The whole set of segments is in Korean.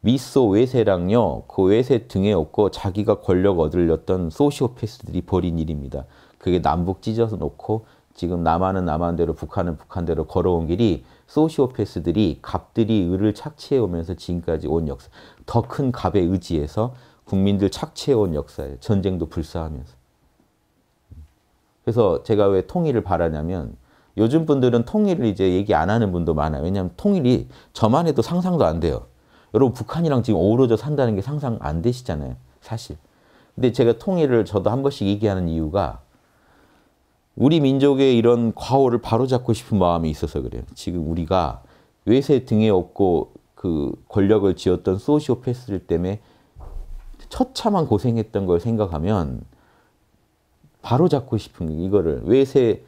미소 외세랑요 그 외세 등에 없고 자기가 권력 얻으려던 소시오패스들이 벌인 일입니다. 그게 남북 찢어서 놓고 지금 남한은 남한대로 북한은 북한대로 걸어온 길이 소시오패스들이 갑들이 을을 착취해오면서 지금까지 온 역사 더 큰갑의의지에서 국민들 착취해온 역사예요. 전쟁도 불사하면서. 그래서 제가 왜 통일을 바라냐면 요즘 분들은 통일을 이제 얘기 안 하는 분도 많아요. 왜냐하면 통일이 저만 해도 상상도 안 돼요. 여러분 북한이랑 지금 어우러져 산다는 게 상상 안 되시잖아요. 사실. 근데 제가 통일을 저도 한 번씩 얘기하는 이유가 우리 민족의 이런 과오를 바로잡고 싶은 마음이 있어서 그래요. 지금 우리가 외세 등에 업고 그 권력을 쥐었던 소시오패스들 때문에 처참한 고생했던 걸 생각하면 바로잡고 싶은 이거를 외세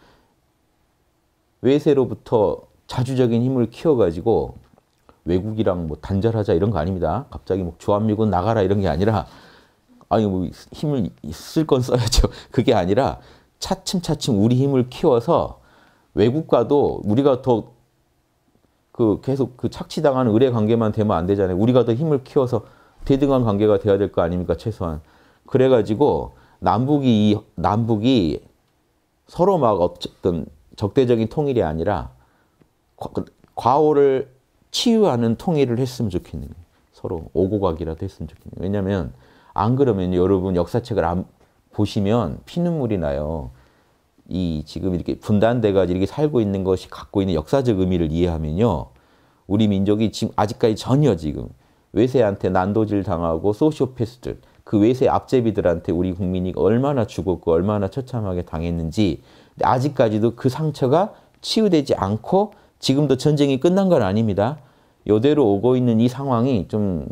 외세로부터 자주적인 힘을 키워가지고 외국이랑 뭐 단절하자 이런 거 아닙니다. 갑자기 뭐 조합미군 나가라 이런 게 아니라 아니 뭐 힘을 쓸 건 써야죠. 그게 아니라 차츰차츰 우리 힘을 키워서 외국과도 우리가 더 그 계속 그 착취당하는 의뢰 관계만 되면 안 되잖아요. 우리가 더 힘을 키워서 대등한 관계가 돼야 될 거 아닙니까 최소한. 그래가지고 남북이 남북이 서로 막 어쨌든 적대적인 통일이 아니라 그 과오를 치유하는 통일을 했으면 좋겠는 거예요. 서로 오고가기라도 했으면 좋겠는 거예요. 왜냐하면 안 그러면 여러분 역사책을 안 보시면 피눈물이 나요. 이 지금 이렇게 분단돼가지 이렇게 살고 있는 것이 갖고 있는 역사적 의미를 이해하면요. 우리 민족이 지금 아직까지 전혀 지금 외세한테 난도질 당하고 소시오패스들 그 외세 앞제비들한테 우리 국민이 얼마나 죽었고 얼마나 처참하게 당했는지 아직까지도 그 상처가 치유되지 않고 지금도 전쟁이 끝난 건 아닙니다. 요대로 오고 있는 이 상황이 좀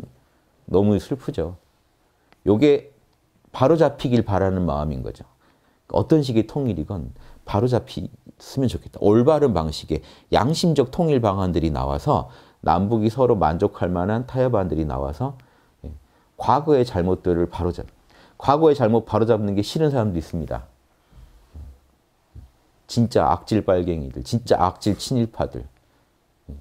너무 슬프죠. 요게 바로 잡히길 바라는 마음인 거죠. 어떤 식의 통일이건 바로 잡히으면 좋겠다. 올바른 방식의 양심적 통일 방안들이 나와서 남북이 서로 만족할 만한 타협안들이 나와서 예, 과거의 잘못들을 바로잡 과거의 잘못 바로잡는 게 싫은 사람도 있습니다. 진짜 악질 빨갱이들, 진짜 악질 친일파들, 음.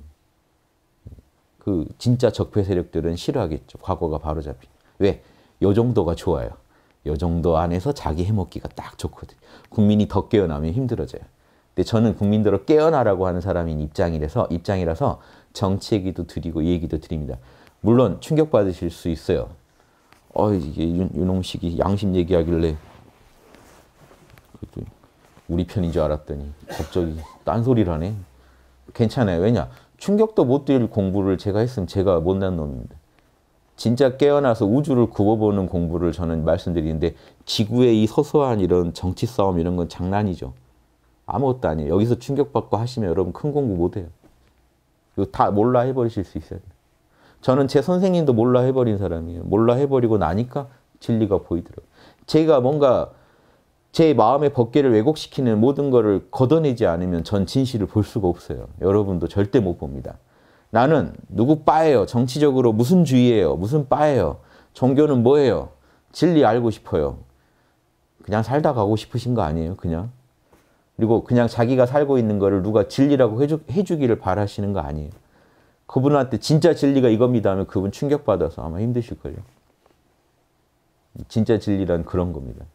그 진짜 적폐 세력들은 싫어하겠죠. 과거가 바로잡힌. 왜? 요 정도가 좋아요. 요 정도 안에서 자기 해먹기가 딱 좋거든. 국민이 더 깨어나면 힘들어져요. 근데 저는 국민들로 깨어나라고 하는 사람인 입장이라서 입장이라서 정치 얘기도 드리고 얘기도 드립니다. 물론 충격받으실 수 있어요. 어 이게 윤홍식이 양심 얘기하길래 우리 편인 줄 알았더니 갑자기 딴소리를 하네. 괜찮아요. 왜냐? 충격도 못 드릴 공부를 제가 했으면 제가 못난 놈입니다. 진짜 깨어나서 우주를 굽어보는 공부를 저는 말씀드리는데 지구의 이 소소한 이런 정치 싸움 이런 건 장난이죠. 아무것도 아니에요. 여기서 충격받고 하시면 여러분 큰 공부 못해요. 이거 다 몰라 해버리실 수 있어요. 저는 제 선생님도 몰라 해버린 사람이에요. 몰라 해버리고 나니까 진리가 보이더라고요. 제가 뭔가 제 마음의 벗개를 왜곡시키는 모든 것을 걷어내지 않으면 전 진실을 볼 수가 없어요. 여러분도 절대 못 봅니다. 나는 누구 빠예요. 정치적으로 무슨 주의예요. 무슨 빠예요. 종교는 뭐예요. 진리 알고 싶어요. 그냥 살다 가고 싶으신 거 아니에요. 그냥. 그리고 그냥 자기가 살고 있는 거를 누가 진리라고 해주, 해주기를 바라시는 거 아니에요. 그분한테 진짜 진리가 이겁니다 하면 그분 충격받아서 아마 힘드실 거예요. 진짜 진리란 그런 겁니다.